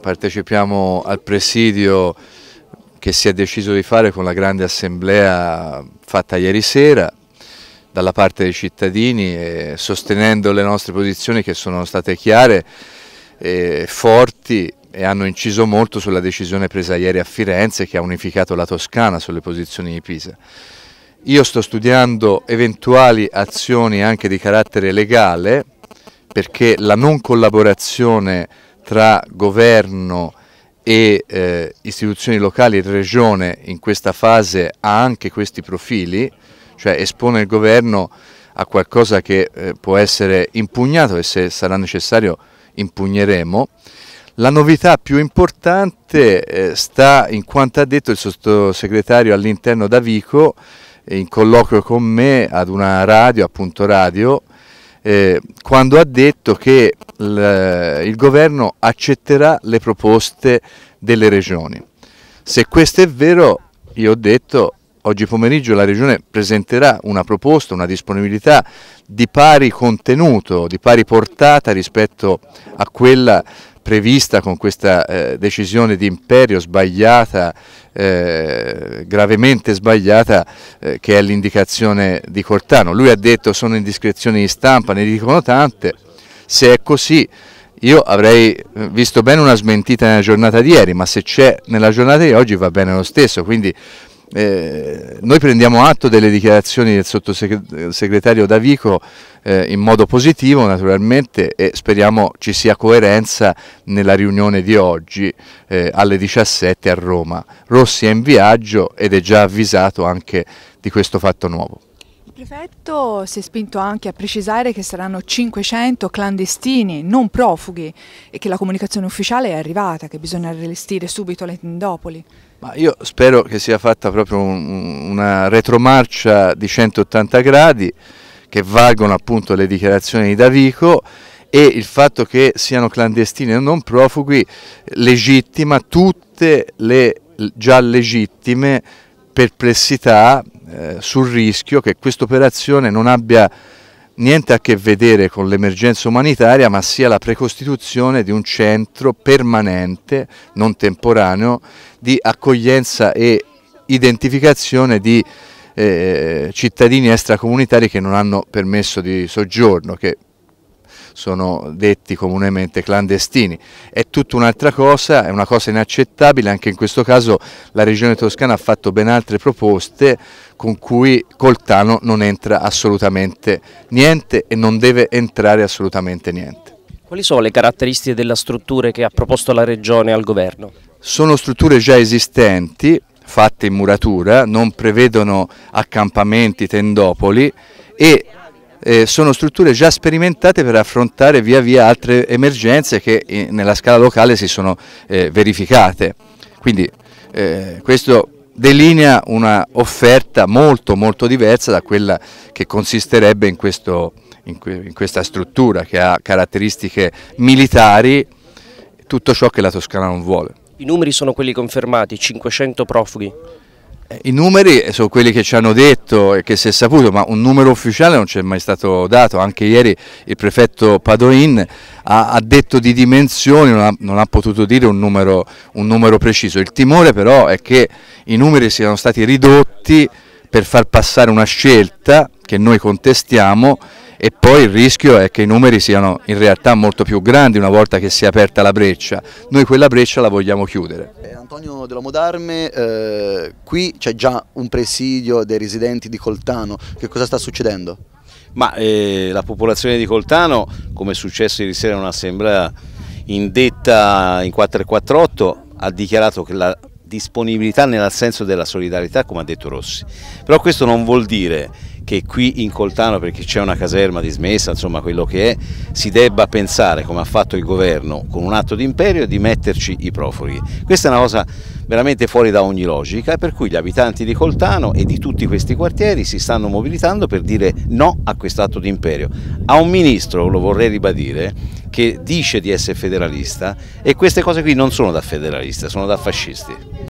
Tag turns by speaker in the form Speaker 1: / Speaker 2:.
Speaker 1: Partecipiamo al presidio che si è deciso di fare con la grande assemblea fatta ieri sera dalla parte dei cittadini e sostenendo le nostre posizioni che sono state chiare e forti e hanno inciso molto sulla decisione presa ieri a Firenze che ha unificato la Toscana sulle posizioni di Pisa. Io sto studiando eventuali azioni anche di carattere legale perché la non collaborazione tra governo e eh, istituzioni locali e regione in questa fase ha anche questi profili, cioè espone il governo a qualcosa che eh, può essere impugnato e se sarà necessario impugneremo. La novità più importante eh, sta in quanto ha detto il sottosegretario all'interno Davico in colloquio con me ad una radio, appunto radio, eh, quando ha detto che il governo accetterà le proposte delle regioni. Se questo è vero, io ho detto oggi pomeriggio la Regione presenterà una proposta, una disponibilità di pari contenuto, di pari portata rispetto a quella prevista con questa eh, decisione di imperio sbagliata, eh, gravemente sbagliata, eh, che è l'indicazione di Cortano. Lui ha detto sono indiscrezioni di stampa, ne dicono tante, se è così io avrei eh, visto bene una smentita nella giornata di ieri, ma se c'è nella giornata di oggi va bene lo stesso, quindi eh, noi prendiamo atto delle dichiarazioni del sottosegretario Davico eh, in modo positivo naturalmente e speriamo ci sia coerenza nella riunione di oggi eh, alle 17 a Roma. Rossi è in viaggio ed è già avvisato anche di questo fatto nuovo. Il prefetto si è spinto anche a precisare che saranno 500 clandestini, non profughi, e che la comunicazione ufficiale è arrivata, che bisogna rivestire subito le tendopoli. Ma io spero che sia fatta proprio un, una retromarcia di 180 gradi che valgono appunto le dichiarazioni di Davico e il fatto che siano clandestini o non profughi legittima tutte le già legittime perplessità eh, sul rischio che questa operazione non abbia niente a che vedere con l'emergenza umanitaria, ma sia la precostituzione di un centro permanente, non temporaneo, di accoglienza e identificazione di eh, cittadini extracomunitari che non hanno permesso di soggiorno, che sono detti comunemente clandestini. È tutta un'altra cosa, è una cosa inaccettabile, anche in questo caso la Regione Toscana ha fatto ben altre proposte con cui Coltano non entra assolutamente niente e non deve entrare assolutamente niente.
Speaker 2: Quali sono le caratteristiche della struttura che ha proposto la Regione al Governo?
Speaker 1: Sono strutture già esistenti, fatte in muratura, non prevedono accampamenti, tendopoli e eh, sono strutture già sperimentate per affrontare via via altre emergenze che in, eh, nella scala locale si sono eh, verificate. Quindi eh, questo delinea un'offerta molto molto diversa da quella che consisterebbe in, questo, in, in questa struttura che ha caratteristiche militari, tutto ciò che la Toscana non vuole. I numeri sono quelli confermati, 500 profughi. I numeri sono quelli che ci hanno detto e che si è saputo, ma un numero ufficiale non ci è mai stato dato. Anche ieri il prefetto Padoin ha, ha detto di dimensioni, non ha, non ha potuto dire un numero, un numero, preciso. Il timore però è che i numeri siano stati ridotti per far passare una scelta che noi contestiamo e poi il rischio è che i numeri siano in realtà molto più grandi una volta che si è aperta la breccia, noi quella breccia la vogliamo chiudere. Eh, Antonio della Modarme, eh, qui c'è già un presidio dei residenti di Coltano, che cosa sta succedendo?
Speaker 2: Ma eh, la popolazione di Coltano, come è successo ieri sera in un'assemblea indetta in 448, ha dichiarato che la disponibilità nell'assenso della solidarietà, come ha detto Rossi. Però questo non vuol dire che qui in Coltano, perché c'è una caserma dismessa, insomma quello che è, si debba pensare, come ha fatto il governo con un atto d'imperio, di metterci i profughi. Questa è una cosa veramente fuori da ogni logica, per cui gli abitanti di Coltano e di tutti questi quartieri si stanno mobilitando per dire no a quest'atto d'imperio. A un ministro, lo vorrei ribadire, che dice di essere federalista e queste cose qui non sono da federalista, sono da fascisti.